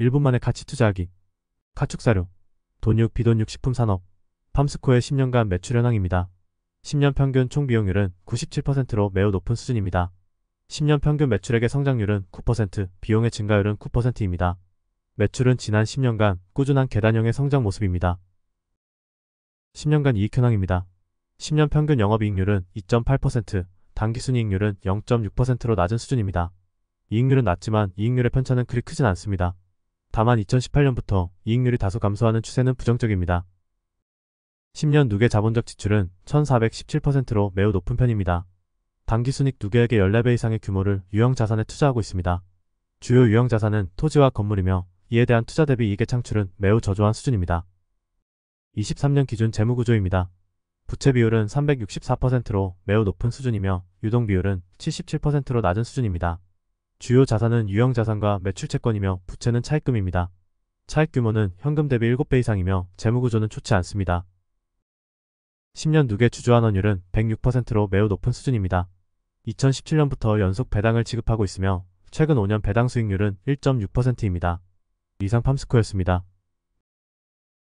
1분 만에 가치 투자하기 가축사료 돈육 비돈육 식품산업 팜스코의 10년간 매출 현황입니다. 10년 평균 총 비용률은 97%로 매우 높은 수준입니다. 10년 평균 매출액의 성장률은 9%, 비용의 증가율은 9%입니다. 매출은 지난 10년간 꾸준한 계단형의 성장 모습입니다. 10년간 이익 현황입니다. 10년 평균 영업이익률은 2.8%, 단기순이익률은 0.6%로 낮은 수준입니다. 이익률은 낮지만 이익률의 편차는 그리 크진 않습니다. 다만 2018년부터 이익률이 다소 감소하는 추세는 부정적입니다. 10년 누계 자본적 지출은 1417%로 매우 높은 편입니다. 단기 순익 누계에게 14배 이상의 규모를 유형 자산에 투자하고 있습니다. 주요 유형 자산은 토지와 건물이며 이에 대한 투자 대비 이익의 창출은 매우 저조한 수준입니다. 23년 기준 재무 구조입니다. 부채 비율은 364%로 매우 높은 수준이며 유동 비율은 77%로 낮은 수준입니다. 주요 자산은 유형 자산과 매출 채권이며 부채는 차입금입니다. 차입 규모는 현금 대비 7배 이상이며 재무구조는 좋지 않습니다. 10년 누계 주주환원율은 106%로 매우 높은 수준입니다. 2017년부터 연속 배당을 지급하고 있으며 최근 5년 배당 수익률은 1.6%입니다. 이상 팜스코였습니다.